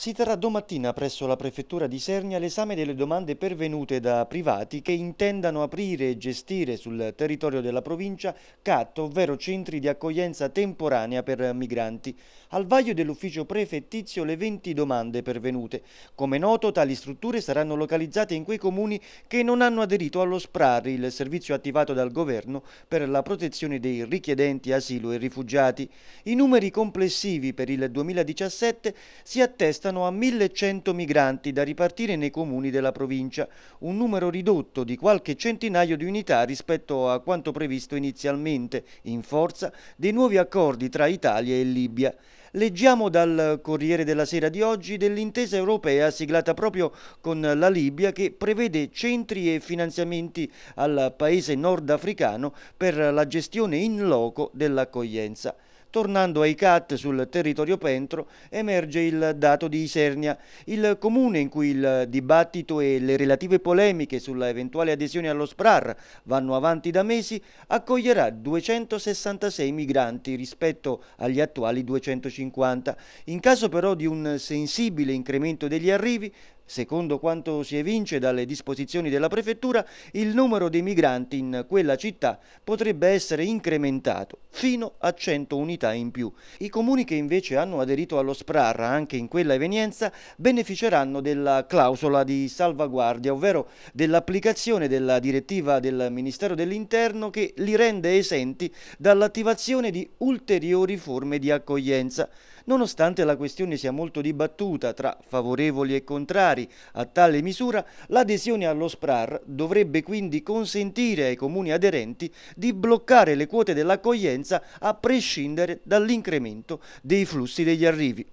Si terrà domattina presso la Prefettura di Sernia l'esame delle domande pervenute da privati che intendano aprire e gestire sul territorio della provincia CAT, ovvero centri di accoglienza temporanea per migranti. Al vaglio dell'ufficio prefettizio le 20 domande pervenute. Come noto, tali strutture saranno localizzate in quei comuni che non hanno aderito allo SPRAR, il servizio attivato dal governo per la protezione dei richiedenti asilo e rifugiati. I numeri complessivi per il 2017 si attestano restano a 1100 migranti da ripartire nei comuni della provincia, un numero ridotto di qualche centinaio di unità rispetto a quanto previsto inizialmente, in forza dei nuovi accordi tra Italia e Libia. Leggiamo dal Corriere della Sera di oggi dell'intesa europea siglata proprio con la Libia che prevede centri e finanziamenti al paese nordafricano per la gestione in loco dell'accoglienza. Tornando ai CAT sul territorio Pentro, emerge il dato di Isernia, il comune in cui il dibattito e le relative polemiche sulla eventuale adesione allo SPRAR vanno avanti da mesi, accoglierà 266 migranti rispetto agli attuali 250. In caso però di un sensibile incremento degli arrivi, Secondo quanto si evince dalle disposizioni della prefettura, il numero dei migranti in quella città potrebbe essere incrementato fino a 100 unità in più. I comuni che invece hanno aderito allo SPRAR anche in quella evenienza beneficeranno della clausola di salvaguardia, ovvero dell'applicazione della direttiva del Ministero dell'Interno che li rende esenti dall'attivazione di ulteriori forme di accoglienza. Nonostante la questione sia molto dibattuta tra favorevoli e contrari, contrari a tale misura, l'adesione allo SPRAR dovrebbe quindi consentire ai comuni aderenti di bloccare le quote dell'accoglienza a prescindere dall'incremento dei flussi degli arrivi.